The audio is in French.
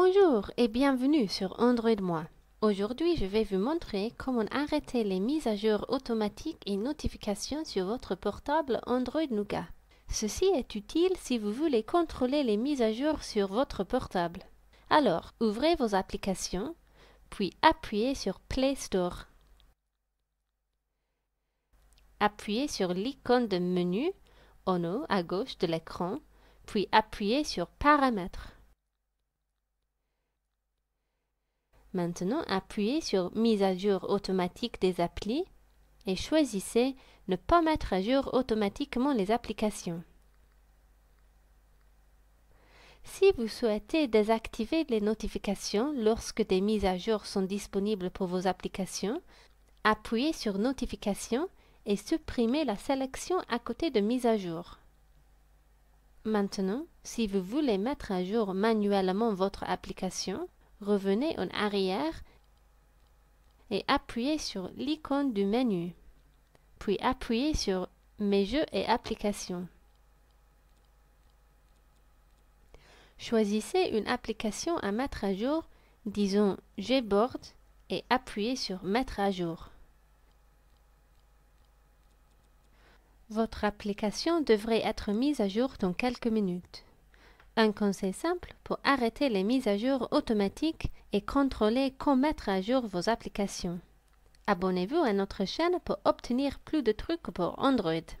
Bonjour et bienvenue sur Android Moi. Aujourd'hui, je vais vous montrer comment arrêter les mises à jour automatiques et notifications sur votre portable Android Nougat. Ceci est utile si vous voulez contrôler les mises à jour sur votre portable. Alors, ouvrez vos applications, puis appuyez sur Play Store. Appuyez sur l'icône de menu en haut à gauche de l'écran, puis appuyez sur Paramètres. Maintenant, appuyez sur Mise à jour automatique des applis et choisissez Ne pas mettre à jour automatiquement les applications. Si vous souhaitez désactiver les notifications lorsque des mises à jour sont disponibles pour vos applications, appuyez sur Notifications et supprimez la sélection à côté de Mise à jour. Maintenant, si vous voulez mettre à jour manuellement votre application, revenez en arrière et appuyez sur l'icône du menu, puis appuyez sur Mes jeux et applications. Choisissez une application à mettre à jour, disons Gboard, et appuyez sur Mettre à jour. Votre application devrait être mise à jour dans quelques minutes. Un conseil simple pour arrêter les mises à jour automatiques et contrôler quand mettre à jour vos applications. Abonnez-vous à notre chaîne pour obtenir plus de trucs pour Android.